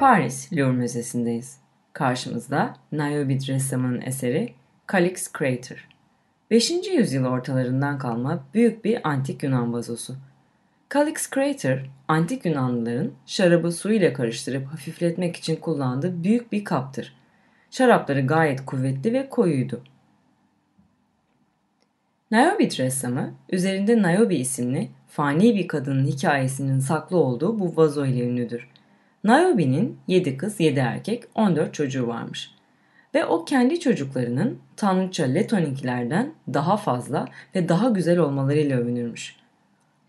Paris Louvre Müzesi'ndeyiz. Karşımızda Nayobid ressamının eseri Calix Crater. 5. yüzyıl ortalarından kalma büyük bir antik Yunan vazosu. Calix Crater, antik Yunanlıların şarabı su ile karıştırıp hafifletmek için kullandığı büyük bir kaptır. Şarapları gayet kuvvetli ve koyuydu. Nayobit ressamı, üzerinde Nayobi isimli fani bir kadının hikayesinin saklı olduğu bu vazo ile ünlüdür. Niobe'nin 7 kız 7 erkek 14 çocuğu varmış. Ve o kendi çocuklarının Tanrıça Leton'inkilerden daha fazla ve daha güzel olmalarıyla övünürmüş.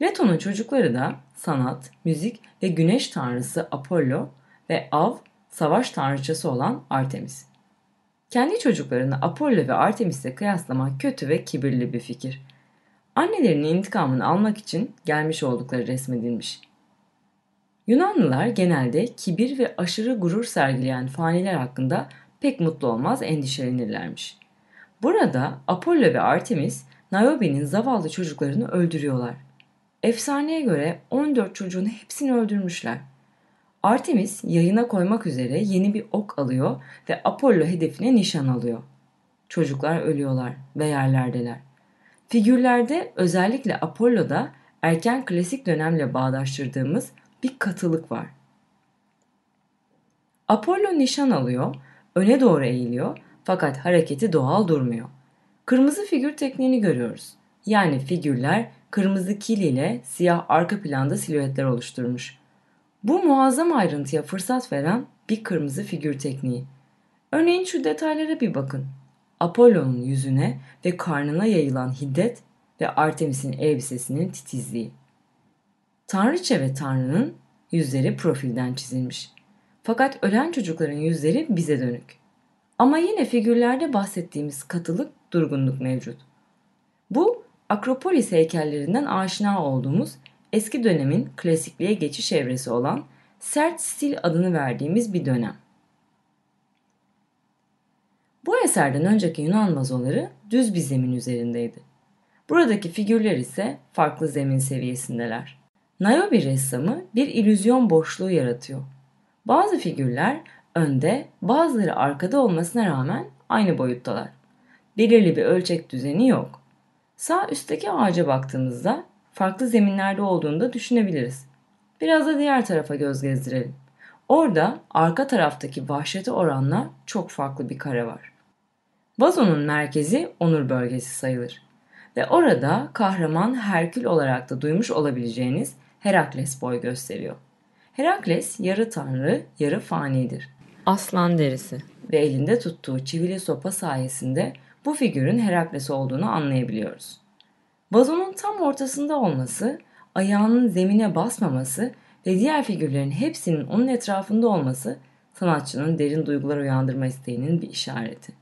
Leton'un çocukları da sanat, müzik ve güneş tanrısı Apollo ve av, savaş tanrıçası olan Artemis. Kendi çocuklarını Apollo ve Artemis'le kıyaslamak kötü ve kibirli bir fikir. Annelerinin intikamını almak için gelmiş oldukları resmedilmiş. Yunanlılar genelde kibir ve aşırı gurur sergileyen faniler hakkında pek mutlu olmaz endişelenirlermiş. Burada Apollo ve Artemis Niobe'nin zavallı çocuklarını öldürüyorlar. Efsaneye göre 14 çocuğunu hepsini öldürmüşler. Artemis yayına koymak üzere yeni bir ok alıyor ve Apollo hedefine nişan alıyor. Çocuklar ölüyorlar ve yerlerdeler. Figürlerde özellikle Apollo'da erken klasik dönemle bağdaştırdığımız bir katılık var. Apollo nişan alıyor, öne doğru eğiliyor fakat hareketi doğal durmuyor. Kırmızı figür tekniğini görüyoruz. Yani figürler kırmızı kil ile siyah arka planda silüetler oluşturmuş. Bu muazzam ayrıntıya fırsat veren bir kırmızı figür tekniği. Örneğin şu detaylara bir bakın. Apollo'nun yüzüne ve karnına yayılan hiddet ve Artemis'in elbisesinin titizliği. Tanrıça ve Tanrı'nın yüzleri profilden çizilmiş. Fakat ölen çocukların yüzleri bize dönük. Ama yine figürlerde bahsettiğimiz katılık, durgunluk mevcut. Bu Akropolis heykellerinden aşina olduğumuz eski dönemin klasikliğe geçiş evresi olan sert stil adını verdiğimiz bir dönem. Bu eserden önceki Yunan vazoları düz bir zemin üzerindeydi. Buradaki figürler ise farklı zemin seviyesindeler. Niobe ressamı bir illüzyon boşluğu yaratıyor. Bazı figürler önde, bazıları arkada olmasına rağmen aynı boyuttalar. Belirli bir ölçek düzeni yok. Sağ üstteki ağaca baktığımızda farklı zeminlerde olduğunu da düşünebiliriz. Biraz da diğer tarafa göz gezdirelim. Orada arka taraftaki vahşeti oranla çok farklı bir kare var. Vazonun merkezi onur bölgesi sayılır. Ve orada kahraman Herkül olarak da duymuş olabileceğiniz Herakles boy gösteriyor. Herakles yarı tanrı, yarı fanidir. Aslan derisi. Ve elinde tuttuğu çivili sopa sayesinde bu figürün Herakles olduğunu anlayabiliyoruz. Bazonun tam ortasında olması, ayağının zemine basmaması ve diğer figürlerin hepsinin onun etrafında olması sanatçının derin duygular uyandırma isteğinin bir işareti.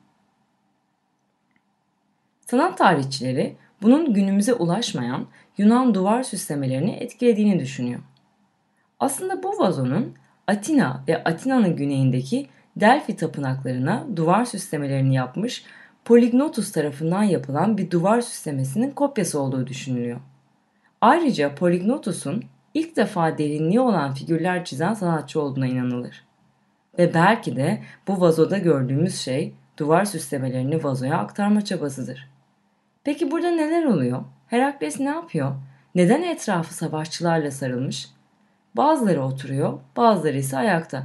Sanat tarihçileri bunun günümüze ulaşmayan Yunan duvar süslemelerini etkilediğini düşünüyor. Aslında bu vazonun Atina ve Atina'nın güneyindeki Delphi tapınaklarına duvar süslemelerini yapmış Polygnotus tarafından yapılan bir duvar süslemesinin kopyası olduğu düşünülüyor. Ayrıca Polygnotus'un ilk defa derinliği olan figürler çizen sanatçı olduğuna inanılır. Ve belki de bu vazoda gördüğümüz şey duvar süslemelerini vazoya aktarma çabasıdır. Peki burada neler oluyor? Herakles ne yapıyor? Neden etrafı savaşçılarla sarılmış? Bazıları oturuyor, bazıları ise ayakta.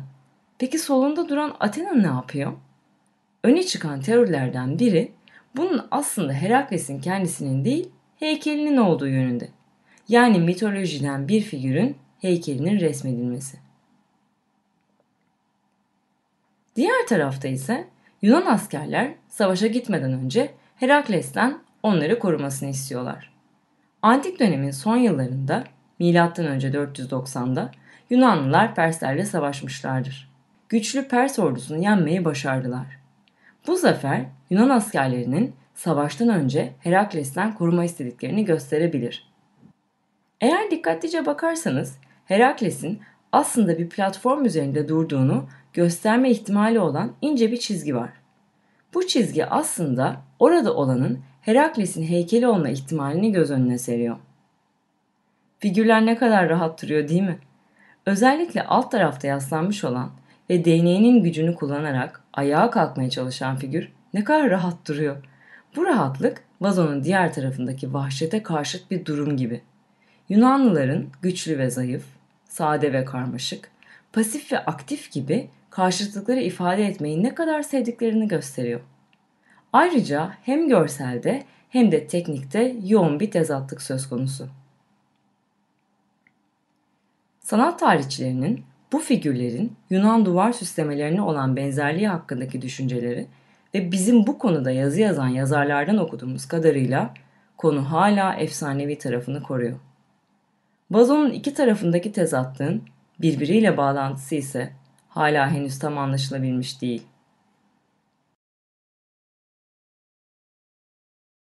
Peki solunda duran Athena ne yapıyor? Öne çıkan teorilerden biri bunun aslında Herakles'in kendisinin değil heykelinin olduğu yönünde. Yani mitolojiden bir figürün heykelinin resmedilmesi. Diğer tarafta ise Yunan askerler savaşa gitmeden önce Herakles'ten onları korumasını istiyorlar. Antik dönemin son yıllarında M.Ö. 490'da Yunanlılar Perslerle savaşmışlardır. Güçlü Pers ordusunu yenmeyi başardılar. Bu zafer Yunan askerlerinin savaştan önce Herakles'ten koruma istediklerini gösterebilir. Eğer dikkatlice bakarsanız Herakles'in aslında bir platform üzerinde durduğunu gösterme ihtimali olan ince bir çizgi var. Bu çizgi aslında orada olanın Herakles'in heykeli olma ihtimalini göz önüne seriyor. Figürler ne kadar rahat duruyor değil mi? Özellikle alt tarafta yaslanmış olan ve değneğinin gücünü kullanarak ayağa kalkmaya çalışan figür ne kadar rahat duruyor. Bu rahatlık vazonun diğer tarafındaki vahşete karşıt bir durum gibi. Yunanlıların güçlü ve zayıf, sade ve karmaşık, pasif ve aktif gibi karşıtlıkları ifade etmeyi ne kadar sevdiklerini gösteriyor. Ayrıca hem görselde hem de teknikte yoğun bir tezatlık söz konusu. Sanat tarihçilerinin bu figürlerin Yunan duvar süslemelerine olan benzerliği hakkındaki düşünceleri ve bizim bu konuda yazı yazan yazarlardan okuduğumuz kadarıyla konu hala efsanevi tarafını koruyor. Vazonun iki tarafındaki tezatlığın birbiriyle bağlantısı ise hala henüz tam anlaşılabilmiş değil.